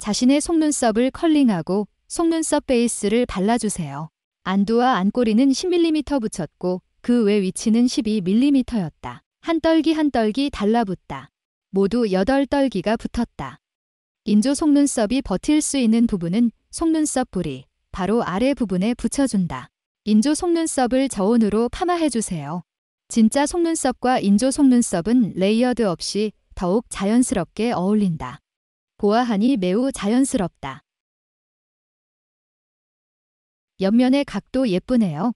자신의 속눈썹을 컬링하고 속눈썹 베이스를 발라주세요. 안두와 안꼬리는 10mm 붙였고 그 외 위치는 12mm였다. 한 떨기 한 떨기 달라붙다. 모두 8떨기가 붙었다. 인조 속눈썹이 버틸 수 있는 부분은 속눈썹 뿌리, 바로 아래 부분에 붙여준다. 인조 속눈썹을 저온으로 파마해주세요. 진짜 속눈썹과 인조 속눈썹은 레이어드 없이 더욱 자연스럽게 어울린다. 보아하니 매우 자연스럽다. 옆면의 각도 예쁘네요.